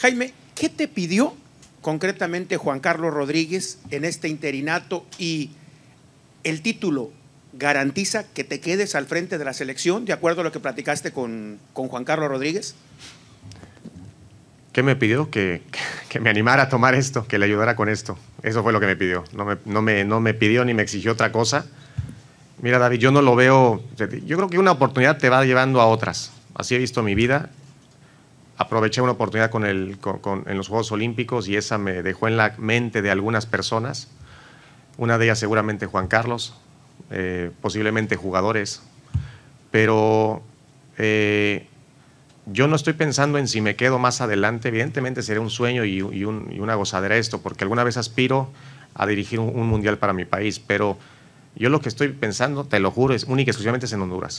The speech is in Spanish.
Jaime, ¿qué te pidió concretamente Juan Carlos Rodríguez en este interinato y el título garantiza que te quedes al frente de la selección, de acuerdo a lo que platicaste con, con Juan Carlos Rodríguez? ¿Qué me pidió? Que, me animara a tomar esto, que le ayudara con esto. Eso fue lo que me pidió. No me, no me, no me pidió ni me exigió otra cosa. Mira, David, yo no lo veo. Yo creo que una oportunidad te va llevando a otras. Así he visto mi vida aproveché una oportunidad con el, en los Juegos Olímpicos y esa me dejó en la mente de algunas personas, una de ellas seguramente Juan Carlos, eh, posiblemente jugadores, pero eh, yo no estoy pensando en si me quedo más adelante, evidentemente sería un sueño y, una gozadera esto, porque alguna vez aspiro a dirigir un, mundial para mi país, pero yo lo que estoy pensando, te lo juro, es única y exclusivamente en Honduras.